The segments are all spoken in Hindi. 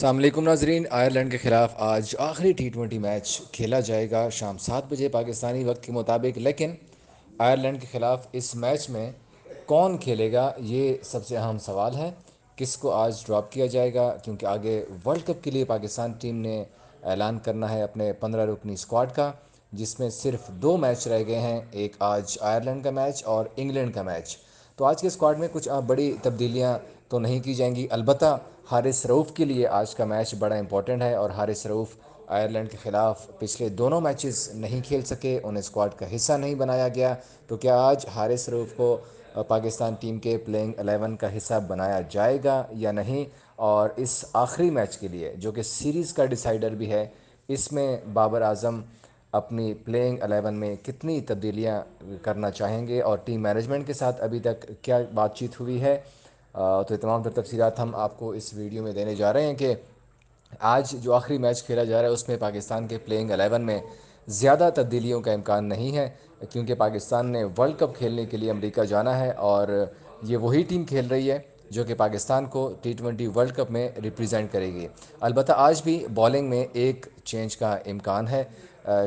सामकुम नाजरीन आयरलैंड के खिलाफ आज आखिरी टी ट्वेंटी मैच खेला जाएगा शाम सात बजे पाकिस्तानी वक्त के मुताबिक लेकिन आयरलैंड के खिलाफ इस मैच में कौन खेलेगा ये सबसे अहम सवाल है किसको आज ड्रॉप किया जाएगा क्योंकि आगे वर्ल्ड कप के लिए पाकिस्तान टीम ने ऐलान करना है अपने पंद्रह रुकनी स्क्वाड का जिसमें सिर्फ दो मैच रह गए हैं एक आज आयरलैंड का मैच और इंग्लैंड का मैच तो आज के स्क्वाड में कुछ बड़ी तब्दीलियाँ तो नहीं की जाएंगी अलबत् हारिस रऊफ़ के लिए आज का मैच बड़ा इंपॉर्टेंट है और हारिस रऊफ़ आयरलैंड के ख़िलाफ़ पिछले दोनों मैचेस नहीं खेल सके उन्हें स्क्वाड का हिस्सा नहीं बनाया गया तो क्या आज हारिस रऊफ़ को पाकिस्तान टीम के प्लेइंग एलेवन का हिस्सा बनाया जाएगा या नहीं और इस आखिरी मैच के लिए जो कि सीरीज़ का डिसाइडर भी है इसमें बाबर आजम अपनी प्लेइंग एलेवन में कितनी तब्दीलियां करना चाहेंगे और टीम मैनेजमेंट के साथ अभी तक क्या बातचीत हुई है तो तमाम तर तफसीत हम आपको इस वीडियो में देने जा रहे हैं कि आज जो आखिरी मैच खेला जा रहा है उसमें पाकिस्तान के प्लेइंग अलेवन में ज़्यादा तब्दीलियों का इम्कान नहीं है क्योंकि पाकिस्तान ने वर्ल्ड कप खेलने के लिए अमरीका जाना है और ये वही टीम खेल रही है जो कि पाकिस्तान को टी ट्वेंटी वर्ल्ड कप में रिप्रेजेंट करेगी अलबत् आज भी बॉलिंग में एक चेंज का इम्कान है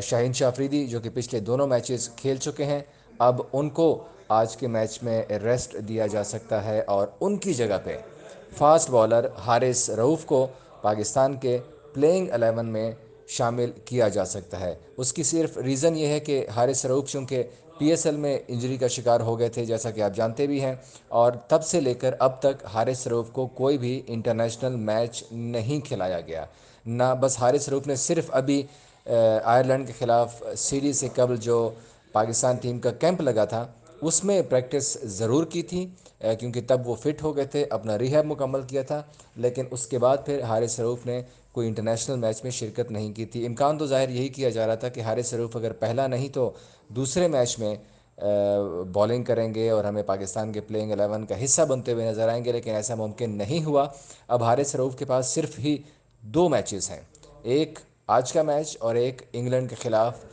शाह आफरीदी जो कि पिछले दोनों मैचेस खेल चुके हैं अब उनको आज के मैच में रेस्ट दिया जा सकता है और उनकी जगह पे फास्ट बॉलर हारिस रऊफ़ को पाकिस्तान के प्लेइंग अलेवन में शामिल किया जा सकता है उसकी सिर्फ रीज़न यह है कि हारिस रऊफ़ चूँकि पीएसएल में इंजरी का शिकार हो गए थे जैसा कि आप जानते भी हैं और तब से लेकर अब तक हारिस रऊफ़ को कोई भी इंटरनेशनल मैच नहीं खिलाया गया ना बस हारिस रऊफ़ ने सिर्फ अभी आयरलैंड के ख़िलाफ़ सीरीज़ से कबल जो पाकिस्तान टीम का कैंप लगा था उसमें प्रैक्टिस ज़रूर की थी क्योंकि तब वो फिट हो गए थे अपना रिहैब मुकम्मल किया था लेकिन उसके बाद फिर हारिस सरूफ ने कोई इंटरनेशनल मैच में शिरकत नहीं की थी इम्कान तो ज़ाहिर यही किया जा रहा था कि हारिस सरूफ अगर पहला नहीं तो दूसरे मैच में बॉलिंग करेंगे और हमें पाकिस्तान के प्लेइंग एलेवन का हिस्सा बनते हुए नज़र आएंगे लेकिन ऐसा मुमकिन नहीं हुआ अब हारिस सरूफ के पास सिर्फ ही दो मैचेस हैं एक आज का मैच और एक इंग्लैंड के ख़िलाफ़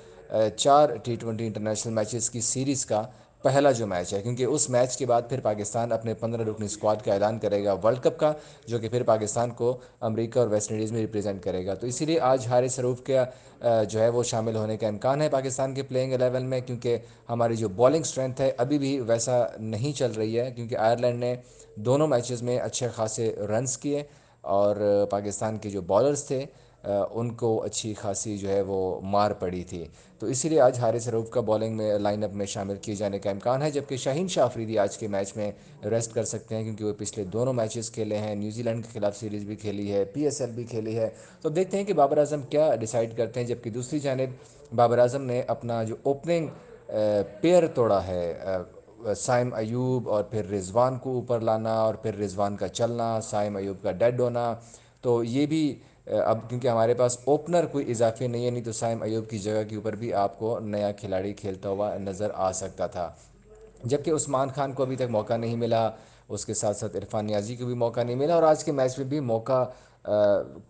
चार टी ट्वेंटी इंटरनेशनल मैचेस की सीरीज़ का पहला जो मैच है क्योंकि उस मैच के बाद फिर पाकिस्तान अपने पंद्रह रुकनी स्क्वाड का ऐलान करेगा वर्ल्ड कप का जो कि फिर पाकिस्तान को अमेरिका और वेस्ट इंडीज़ में रिप्रेजेंट करेगा तो इसीलिए आज हारे सरूफ का जो है वो शामिल होने का इम्कान है पाकिस्तान के प्लेइंग एलेवन में क्योंकि हमारी जो बॉलिंग स्ट्रेंथ है अभी भी वैसा नहीं चल रही है क्योंकि आयरलैंड ने दोनों मैचेस में अच्छे खासे रनस किए और पाकिस्तान के जो बॉलर्स थे उनको अच्छी खासी जो है वो मार पड़ी थी तो इसीलिए आज हारिस रूफ का बॉलिंग में लाइनअप में शामिल किए जाने का इम्कान है जबकि शाहीन शाह आफरीदी आज के मैच में रेस्ट कर सकते हैं क्योंकि वो पिछले दोनों मैचेस खेले हैं न्यूजीलैंड के खिलाफ सीरीज़ भी खेली है पी भी खेली है तो देखते हैं कि बाबर अजम क्या डिसाइड करते हैं जबकि दूसरी जानब बाबर अजम ने अपना जो ओपनिंग पेयर तोड़ा है साइम अयूब और फिर रिजवान को ऊपर लाना और फिर रिजवान का चलना साइम अयूब का डेड होना तो ये भी अब क्योंकि हमारे पास ओपनर कोई इजाफी नहीं है नहीं तो साइम अयूब की जगह के ऊपर भी आपको नया खिलाड़ी खेलता हुआ नज़र आ सकता था जबकि उस्मान खान को अभी तक मौका नहीं मिला उसके साथ साथ इरफान नियाजी को भी मौका नहीं मिला और आज के मैच में भी मौका आ,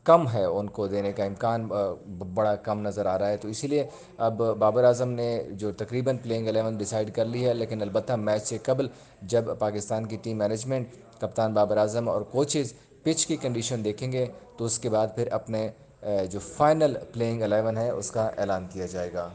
कम है उनको देने का इम्कान बड़ा कम नज़र आ रहा है तो इसीलिए अब बाबर आजम ने जो तकरीबन प्लेइंग एलेवन डिसाइड कर ली है लेकिन अलबत्त मैच से कबल जब पाकिस्तान की टीम मैनेजमेंट कप्तान बाबर आजम और कोचेज़ पिच की कंडीशन देखेंगे तो उसके बाद फिर अपने जो फाइनल प्लेइंग एलेवन है उसका ऐलान किया जाएगा